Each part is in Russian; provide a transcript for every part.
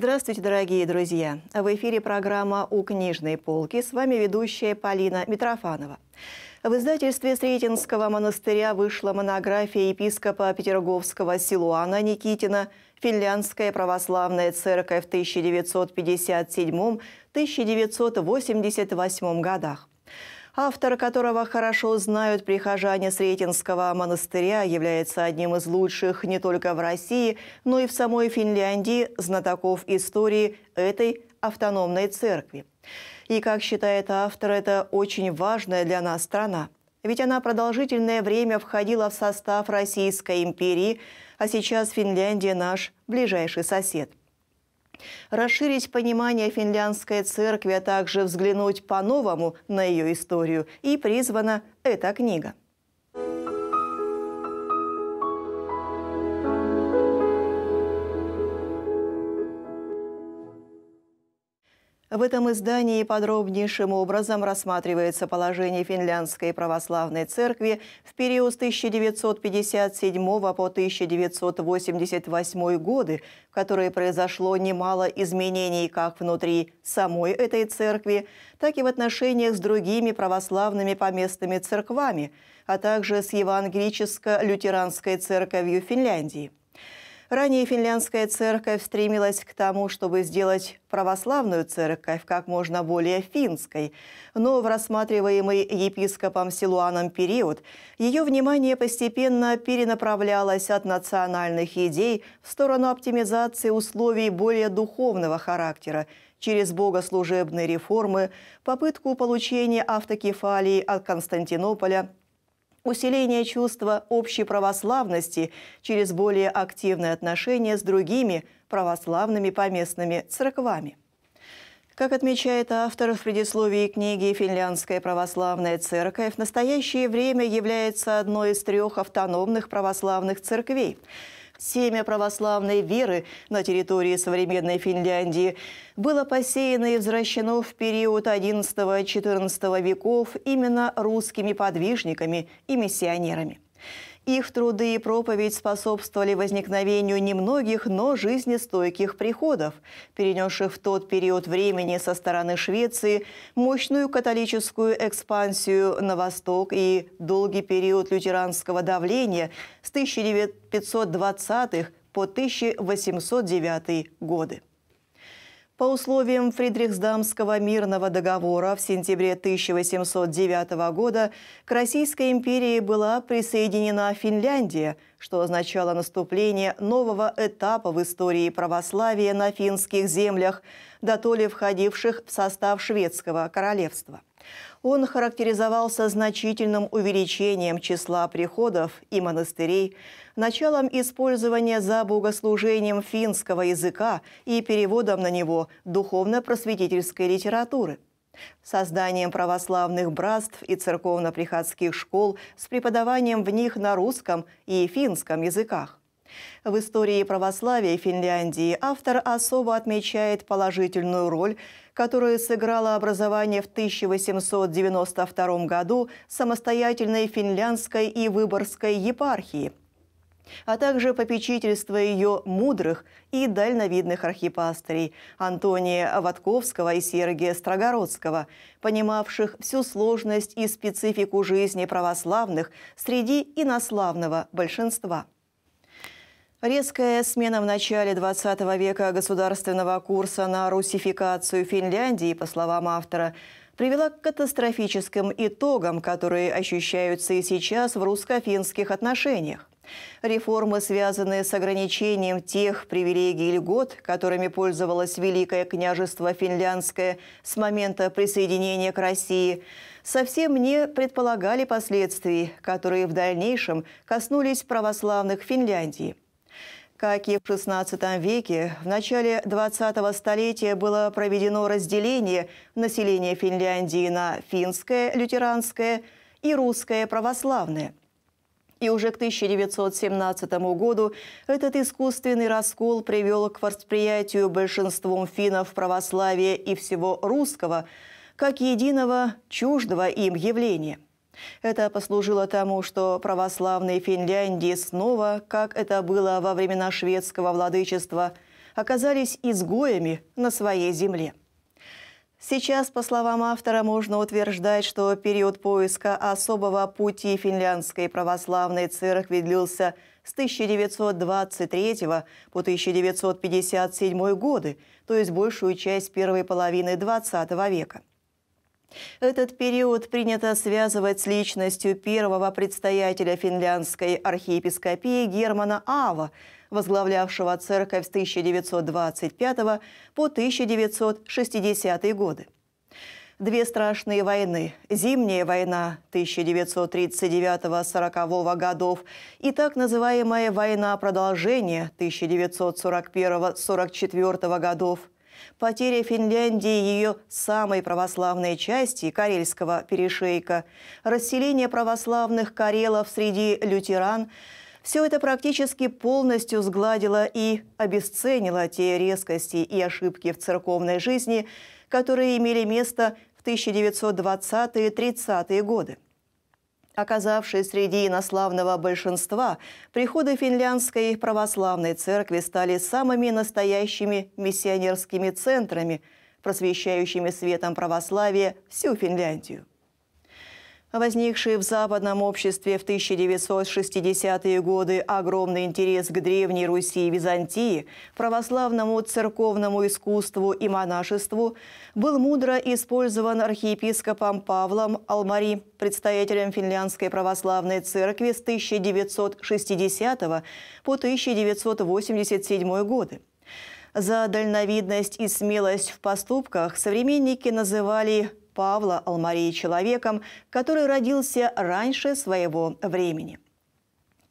Здравствуйте, дорогие друзья! В эфире программа «У книжной полки». С вами ведущая Полина Митрофанова. В издательстве Сретенского монастыря вышла монография епископа Петерговского Силуана Никитина «Финляндская православная церковь в 1957-1988 годах» автор которого хорошо знают прихожане Сретенского монастыря, является одним из лучших не только в России, но и в самой Финляндии знатоков истории этой автономной церкви. И, как считает автор, это очень важная для нас страна. Ведь она продолжительное время входила в состав Российской империи, а сейчас Финляндия наш ближайший сосед. Расширить понимание финляндской церкви, а также взглянуть по-новому на ее историю и призвана эта книга. В этом издании подробнейшим образом рассматривается положение Финляндской православной церкви в период с 1957 по 1988 годы, в которые произошло немало изменений как внутри самой этой церкви, так и в отношениях с другими православными поместными церквами, а также с евангелическо-лютеранской церковью Финляндии. Ранее финляндская церковь стремилась к тому, чтобы сделать православную церковь как можно более финской. Но в рассматриваемый епископом Силуаном период ее внимание постепенно перенаправлялось от национальных идей в сторону оптимизации условий более духовного характера, через богослужебные реформы, попытку получения автокефалии от Константинополя усиление чувства общей православности через более активное отношение с другими православными поместными церквами. Как отмечает автор в предисловии книги «Финляндская православная церковь», в настоящее время является одной из трех автономных православных церквей – семя православной веры на территории современной Финляндии было посеяно и возвращено в период XI-XIV веков именно русскими подвижниками и миссионерами. Их труды и проповедь способствовали возникновению немногих, но жизнестойких приходов, перенесших в тот период времени со стороны Швеции мощную католическую экспансию на восток и долгий период лютеранского давления с 1520 х по 1809 годы. По условиям Фридрихсдамского мирного договора в сентябре 1809 года к Российской империи была присоединена Финляндия, что означало наступление нового этапа в истории православия на финских землях, дотоле входивших в состав шведского королевства. Он характеризовался значительным увеличением числа приходов и монастырей, началом использования за богослужением финского языка и переводом на него духовно-просветительской литературы созданием православных братств и церковно-приходских школ с преподаванием в них на русском и финском языках. В истории православия Финляндии автор особо отмечает положительную роль, которую сыграло образование в 1892 году самостоятельной финляндской и выборской епархии – а также попечительство ее мудрых и дальновидных архипастырей Антония Ватковского и Сергия Строгородского, понимавших всю сложность и специфику жизни православных среди инославного большинства. Резкая смена в начале 20 века государственного курса на русификацию Финляндии, по словам автора, привела к катастрофическим итогам, которые ощущаются и сейчас в русско-финских отношениях. Реформы, связанные с ограничением тех привилегий и льгот, которыми пользовалось Великое княжество Финляндское с момента присоединения к России, совсем не предполагали последствий, которые в дальнейшем коснулись православных Финляндии – как и в XVI веке, в начале 20-го столетия было проведено разделение населения Финляндии на финское, лютеранское и русское православное. И уже к 1917 году этот искусственный раскол привел к восприятию большинством финнов православия и всего русского как единого чуждого им явления – это послужило тому, что православные Финляндии снова, как это было во времена шведского владычества, оказались изгоями на своей земле. Сейчас, по словам автора, можно утверждать, что период поиска особого пути финляндской православной церкви длился с 1923 по 1957 годы, то есть большую часть первой половины XX века. Этот период принято связывать с личностью первого предстоятеля финляндской архиепископии Германа Ава, возглавлявшего церковь с 1925 по 1960 годы. Две страшные войны – Зимняя война 1939-40 годов и так называемая «Война продолжения» 1941-44 годов – Потеря Финляндии и ее самой православной части Карельского перешейка, расселение православных карелов среди лютеран – все это практически полностью сгладило и обесценило те резкости и ошибки в церковной жизни, которые имели место в 1920-30-е годы. Оказавшись среди инославного большинства, приходы финляндской православной церкви стали самыми настоящими миссионерскими центрами, просвещающими светом православия всю Финляндию. Возникший в западном обществе в 1960-е годы огромный интерес к Древней Руси и Византии, православному церковному искусству и монашеству был мудро использован архиепископом Павлом Алмари, предстоятелем Финляндской православной церкви с 1960 по 1987 годы. За дальновидность и смелость в поступках современники называли Павла Алмарии человеком, который родился раньше своего времени.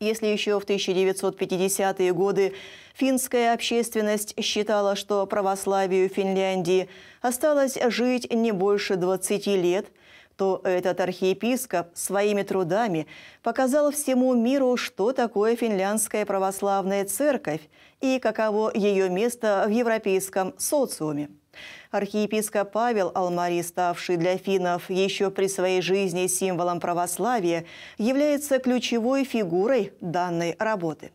Если еще в 1950-е годы финская общественность считала, что православию Финляндии осталось жить не больше 20 лет, то этот архиепископ своими трудами показал всему миру, что такое финляндская православная церковь и каково ее место в европейском социуме. Архиепископ Павел Алмари, ставший для финнов еще при своей жизни символом православия, является ключевой фигурой данной работы.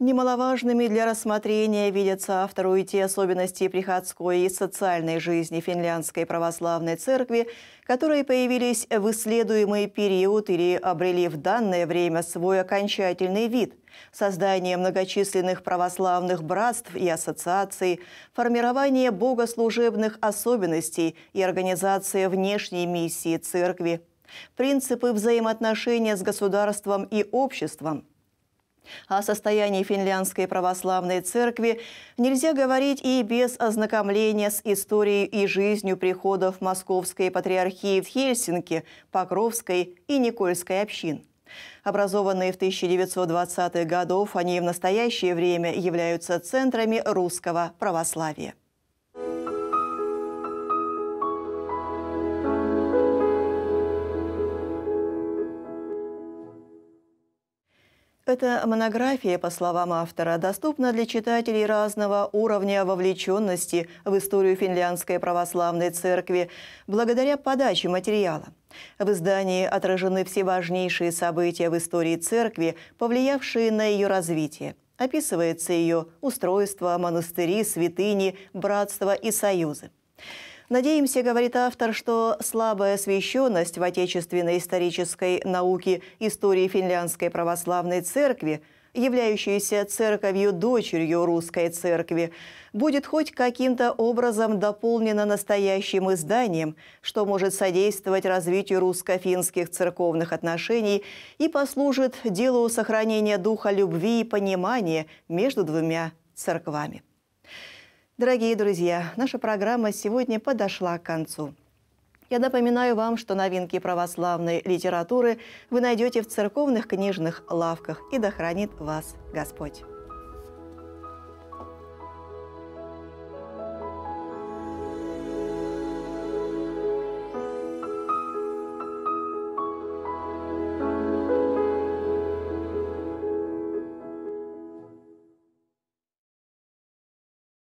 Немаловажными для рассмотрения видятся автору и те особенности приходской и социальной жизни Финляндской православной церкви, которые появились в исследуемый период или обрели в данное время свой окончательный вид. Создание многочисленных православных братств и ассоциаций, формирование богослужебных особенностей и организация внешней миссии церкви, принципы взаимоотношения с государством и обществом – о состоянии финляндской православной церкви нельзя говорить и без ознакомления с историей и жизнью приходов Московской патриархии в Хельсинки, Покровской и Никольской общин. Образованные в 1920-х годах. они в настоящее время являются центрами русского православия. Эта монография, по словам автора, доступна для читателей разного уровня вовлеченности в историю финляндской православной церкви благодаря подаче материала. В издании отражены все важнейшие события в истории церкви, повлиявшие на ее развитие. Описывается ее устройство, монастыри, святыни, братства и союзы. Надеемся, говорит автор, что слабая освещенность в отечественной исторической науке истории финляндской православной церкви, являющейся церковью-дочерью русской церкви, будет хоть каким-то образом дополнена настоящим изданием, что может содействовать развитию русско-финских церковных отношений и послужит делу сохранения духа любви и понимания между двумя церквами. Дорогие друзья, наша программа сегодня подошла к концу. Я напоминаю вам, что новинки православной литературы вы найдете в церковных книжных лавках, и да хранит вас Господь.